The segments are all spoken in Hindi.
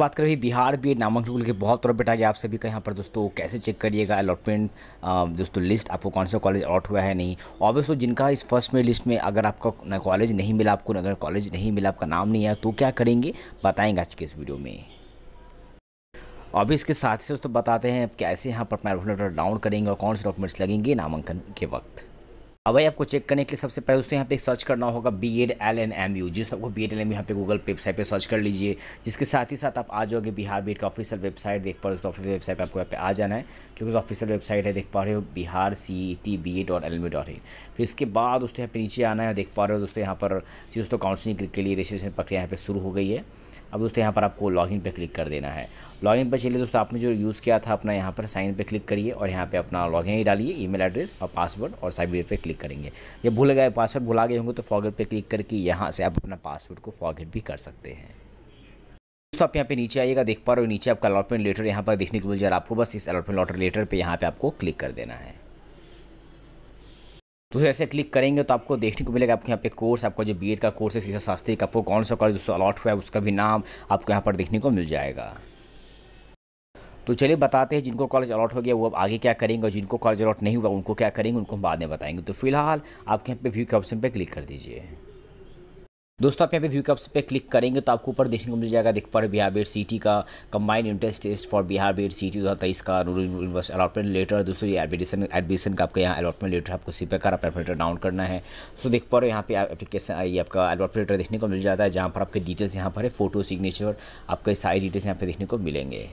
बात कर रही बिहार बी एड नामांकन को लेकर बहुत तरफ बेटा गया आप सभी का यहाँ पर दोस्तों कैसे चेक करिएगा अलॉटमेंट दोस्तों लिस्ट आपको कौन सा कॉलेज अलॉट हुआ है नहीं ऑब्वियस जिनका इस फर्स्ट में लिस्ट में अगर आपका कॉलेज नहीं मिला आपको अगर कॉलेज नहीं मिला आपका नाम नहीं आया तो क्या करेंगे बताएंगे आज के इस वीडियो में अभी इसके साथ ही दोस्तों बताते हैं कैसे यहाँ पर अपना डाउन करेंगे और कौन से डॉक्यूमेंट्स लगेंगे नामांकन के वक्त अब भाई आपको चेक करने के लिए सबसे पहले उससे यहाँ पे सर्च करना होगा B Ed L N M U जिस आपको बी एड एल एम यहाँ पे गूगल वेबसाइट पे सर्च कर लीजिए जिसके साथ ही साथ आप आ जाओगे बिहार बी का ऑफिशियल वेबसाइट देख पा रहे हो तो ऑफिशियल वेबसाइट पे आपको यहाँ पे आ जाना है क्योंकि तो ऑफिशियल वेबसाइट है देख पा रहे हो Bihar C T B Ed dot L M dot in फिर इसके बाद दोस्तों यहाँ पे नीचे आना है देख पा रहे हो दोस्तों यहाँ पर दोस्तों काउंसिलिंग के लिए रजिस्ट्रेशन प्रक्रिया यहाँ पर शुरू हो गई है अब दोस्तों यहाँ पर आपको लॉगिन पे क्लिक कर देना है लॉगिन पर चलिए दोस्तों आपने जो यूज़ किया था अपना यहाँ पर साइन पे क्लिक करिए और यहाँ पे अपना लॉगिन ही डालिए ईमेल एड्रेस और पासवर्ड और साइबर पे क्लिक करेंगे ये भूल गए पासवर्ड भुला गए होंगे तो फॉगेट पे क्लिक करके यहाँ से आप अपना पासवर्ड को फॉगेट भी कर सकते हैं दोस्तों आप यहाँ पे नीचे आइएगा देख पा रहे हो नीचे आपका अलॉटमेंट लेटर यहाँ पर देखने को मिल जाएगा आपको बस इस अलॉटमेंट लेटर पर यहाँ पर आपको क्लिक कर देना है तो ऐसे क्लिक करेंगे तो आपको देखने को मिलेगा आपके यहाँ पे कोर्स आपका जो बी का कोर्स है शीशा शास्त्री का आपको कौन सा कॉलेज दोस्तों अलॉट हुआ है उसका भी नाम आपको यहाँ पर देखने को मिल जाएगा तो चलिए बताते हैं जिनको कॉलेज अलॉट हो गया वो अब आगे क्या करेंगे और जिनको कॉलेज अलॉट नहीं हुआ उनको क्या करेंगे उनको हम बाद में बताएंगे तो फिलहाल आपके यहाँ पे व्यू के ऑप्शन पर क्लिक कर दीजिए दोस्तों आप यहाँ पे व्यू कप्स पे क्लिक करेंगे तो आपको ऊपर देखने को मिल जाएगा देख पर बिहार बेट सिटी का combined entrance test for Bihar B Ed CET दो हज़ार तेईस का रूरल यूनिवर्सिटी अलॉटमेंट लेटर दोस्तों ये एडमिशन एडमिशन का आपका यहाँ अलॉटमेंट लेटर आपको सी पे कर अपना लेटर डाउन करना है सो देख पा रहे हो यहाँ पे एप्लीकेशन आई आपका अलॉटमेंट लेटर देखने को मिल जाता है जहाँ पर आपके डिटेल्स यहाँ पर है फोटो सिग्नेचर आपके सारी डिटेल्स यहाँ पर देखने को मिलेंगे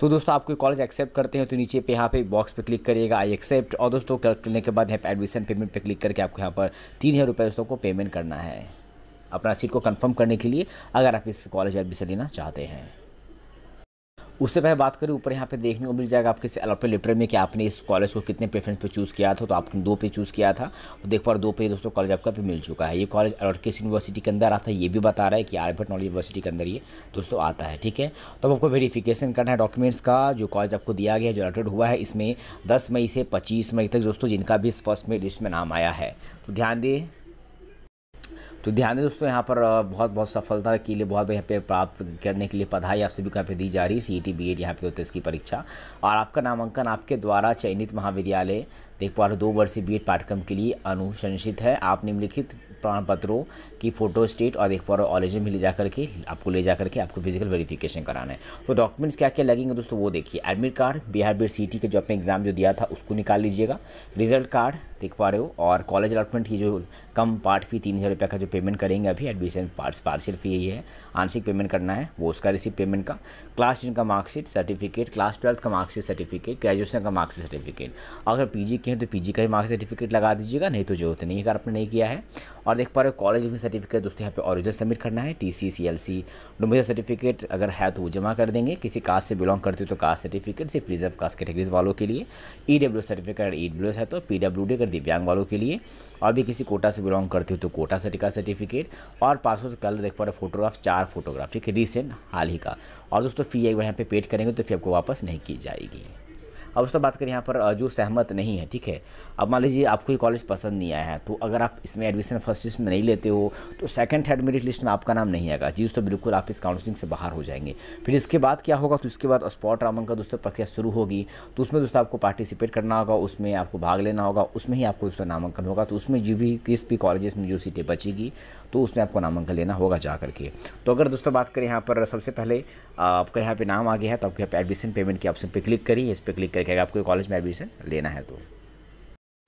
तो दोस्तों आपको कॉलेज एक्सेप्ट करते हैं तो नीचे पे यहाँ पे बॉक्स पे क्लिक करिएगा आई एक्सेप्ट और दोस्तों क्लिक करने के बाद यहाँ पे एडमिशन पेमेंट पे क्लिक करके आपको यहाँ पर तीन हज़ार रुपये दोस्तों को पेमेंट करना है अपना सीट को कंफर्म करने के लिए अगर आप इस कॉलेज में एडमिशन लेना चाहते हैं उससे पहले बात करें ऊपर यहाँ पे देखने को मिल जाएगा आपके अलॉपे लेटर में कि आपने इस कॉलेज को कितने प्रेफरेंस पे चूज़ किया था तो आपने दो पे चूज़ किया था और देख पा दो पे दोस्तों कॉलेज आपका भी मिल चुका है ये कॉलेज अलॉटकेस यूनिवर्सिटी के अंदर आता है ये भी बता रहा है कि आर्बर्ट नॉलेज यूनिवर्सिटी के अंदर ये दोस्तों आता है ठीक है तो आपको वेरीफिकेशन करना है डॉक्यूमेंट्स का जो कॉलेज आपको दिया गया जो अलॉटेड हुआ है इसमें दस मई से पच्चीस मई तक दोस्तों जिनका भी फर्स्ट में लिस्ट में नाम आया है तो ध्यान दें तो ध्यान दें दोस्तों यहाँ पर बहुत बहुत सफलता के लिए बहुत यहाँ पे प्राप्त करने के लिए पढ़ाई आप सभी को यहाँ पे दी जा रही है C E T B Ed यहाँ पे होते इसकी परीक्षा और आपका नामांकन आपके द्वारा चयनित महाविद्यालय देख एक रहे दो वर्षीय बी एड पाठ्यक्रम के लिए अनुशंसित है आप निम्नलिखित प्रमाण पत्रों की फ़ोटो स्टेट और एक बार ऑलेज में ले जा करके आपको ले जा करके आपको फिजिकल वेरिफिकेशन कराना है तो डॉक्यूमेंट्स क्या क्या लगेंगे दोस्तों वो देखिए admit card Bihar B Ed CET का जो आपने एग्ज़ाम जो दिया था उसको निकाल लीजिएगा रिजल्ट कार्ड देख पा रहे हो और कॉलेज अलॉटमेंट की जो कम पार्ट फी तीन हज़ार रुपये का जो पेमेंट करेंगे अभी एडमिशन पार्ट पार्सल फी यही है आंशिक पेमेंट करना है वो उसका रिसीव पेमेंट का क्लास टेन का मार्कशीट सर्टिफिकेट क्लास ट्वेल्थ का मार्कशीट सर्टिफिकेट ग्रेजुएशन का मार्कशीट सर्टिफिकेट अगर पी के हैं तो पीजी का भी मार्क्स सर्टिफिकेट लगा दीजिएगा नहीं तो जरूरत नहीं अगर आपने नहीं किया है और देख पा रहे हो कॉलेज में सर्टिफिकेट दोस्तों यहाँ पे ऑरिजिनल सबमिट करना है T C C L C domicile certificate अगर है तो वो जमा कर देंगे किसी कास्ट से बिलोंग करते हो तो कास्ट सर्टिफिकेट सिर्फ रिजर्व कास्ट कैटेगरीज वालों के लिए E W certificate E W है तो पी डब्ल्यू डी अगर दिव्यांग वालों के लिए और भी किसी कोटा से बिलोंग करते हो तो कोटा सर्टिका सर्टिफिकेट और पासपोर्ट कल देख पा रहे फोटोग्राफ चार फोटोग्राफ ठीक है रिसेंट हाल ही का और दोस्तों फ़ी एक बार यहाँ पे पेड करेंगे तो फी आपको वापस नहीं की जाएगी अब उसका बात करें यहाँ पर जो सहमत नहीं है ठीक है अब मान लीजिए आपको ये कॉलेज पसंद नहीं आया है तो अगर आप इसमें एडमिशन फर्स्ट लिस्ट में नहीं लेते हो तो सेकंड थर्ड मेरिट लिस्ट में आपका नाम नहीं आएगा जी दोस्तों बिल्कुल आप इस काउंसलिंग से बाहर हो जाएंगे फिर इसके बाद क्या होगा तो इसके बाद स्पॉट रामन का दोस्तों प्रक्रिया शुरू होगी तो उसमें दोस्तों आपको पार्टिसिपेट करना होगा उसमें आपको भाग लेना होगा उसमें ही आपको दोस्तों नामांकन होगा तो उसमें जो भी किस भी कॉलेजेस में जो सीटें बचेगी तो उसमें आपको नामांकन लेना होगा जा करके तो अगर दोस्तों बात करें यहाँ पर सबसे पहले आपका यहाँ पर नाम आ गया है तो आपके यहाँ पर एडमिशन पेमेंट के ऑप्शन पर क्लिक करिए इस पर क्लिक तक है आपको कॉलेज में एडमिशन लेना है तो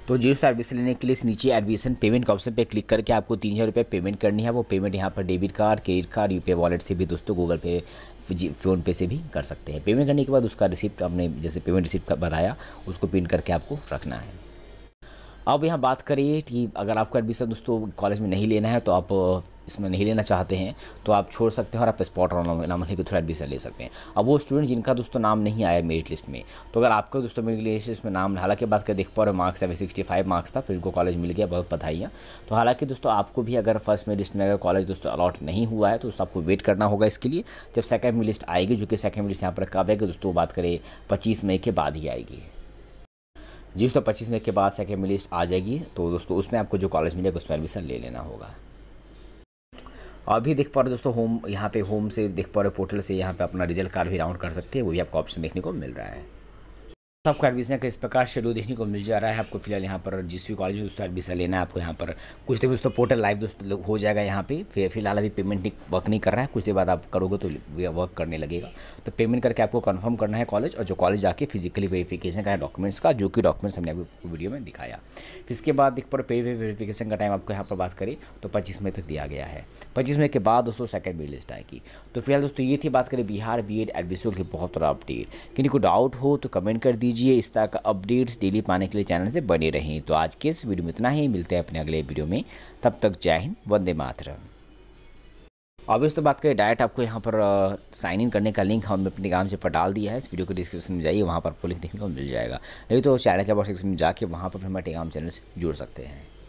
तो जियो स्टार एडमिशन लेने के लिए नीचे एडमिशन पेमेंट का ऑप्शन पे क्लिक करके आपको तीन हज़ार रुपये पेमेंट करनी है वो पेमेंट यहाँ पर debit card credit card UPI wallet से भी दोस्तों गूगल पे फ़ोनपे से भी कर सकते हैं पेमेंट करने के बाद उसका रिसिप्ट आपने जैसे पेमेंट रिसिप्ट बताया उसको प्रिंट करके आपको रखना है अब यहाँ बात करिए कि अगर आपका एडमिशन दोस्तों कॉलेज में नहीं लेना है तो आप इसमें नहीं लेना चाहते हैं तो आप छोड़ सकते हैं और आप स्पॉट और नॉमिनी के थ्रू एडमिशन ले सकते हैं अब वो स्टूडेंट जिनका दोस्तों नाम नहीं आया मेरिट लिस्ट में तो अगर आपका दोस्तों मेरिट लिस्ट में नाम हालांकि बात कर देख पा रहे मार्क्स अभी सिक्सटी फाइव मार्क्स था फिर उनको कॉलेज मिल गया बहुत बधाइयाँ तो हालांकि दोस्तों आपको भी अगर फर्स्ट मेरिट लिस्ट में अगर कॉलेज दोस्तों अलॉट नहीं हुआ है तो दोस्तों आपको वेट करना होगा इसके लिए जब सेकेंड मेरी लिस्ट आएगी जो कि सेकेंड मेरी लिस्ट यहाँ पर कब आएगा दोस्तों बात करें पच्चीस मई के बाद ही आएगी जी दोस्तों पच्चीस मई के बाद सेकेंड मेरी लिस्ट आ जाएगी तो दोस्तों उसमें आपको जो कॉलेज मिलेगा उसमें एडमिशन ले लेना होगा अभी देख पा रहे दोस्तों होम यहाँ पे होम से देख पा रहे पोर्टल से यहाँ पे अपना रिजल्ट कार्ड भी राउंड कर सकते हैं वो भी आपको ऑप्शन देखने को मिल रहा है सबका एडमिशन का इस प्रकार शेड्यूल देखने को मिल जा रहा है आपको फिलहाल यहाँ पर जिस भी कॉलेज में दोस्तों एडमिशन लेना है आपको यहाँ पर कुछ देर में दोस्तों पोर्टल लाइव दोस्तों हो जाएगा यहाँ पे फिर फिलहाल अभी पेमेंट नहीं वर्क नहीं कर रहा है कुछ देर बाद आप करोगे तो वर्क करने लगेगा तो पेमेंट करके आपको कन्फर्म करना है कॉलेज और जो कॉलेज जाके फिजिकली वेरीफिकेशन का डॉक्यूमेंट्स का जो कि डॉक्यूमेंट्स हमने अभी वीडियो में दिखाया फिर इसके बाद एक पर पे वेरीफिकेशन का टाइम आपको यहाँ पर बात करें तो पच्चीस मई तक दिया गया है पच्चीस मई के बाद दोस्तों सेकेंड मेरी लिस्ट आएगी तो फिलहाल दोस्तों ये थी बात करें बिहार बी एड एडमिशन की बहुत बड़ा अपडेट किन्हीं को डाउट हो तो कमेंट कर दीजिए लीजिए इस तरह का अपडेट्स डेली पाने के लिए चैनल से बने रहें तो आज के इस वीडियो में इतना ही मिलते हैं अपने अगले वीडियो में तब तक जय हिंद वंदे मातरम ऑब्वियस तो बात करें डायरेक्ट आपको यहाँ पर साइन इन करने का लिंक हमने अपने काम से पर डाल दिया है इस वीडियो के डिस्क्रिप्शन में जाइए वहाँ पर आपको लिंक देखने को मिल जाएगा नहीं तो चैनल के बॉक्स में जाके वहाँ पर हमारे टेगाम चैनल से जुड़ सकते हैं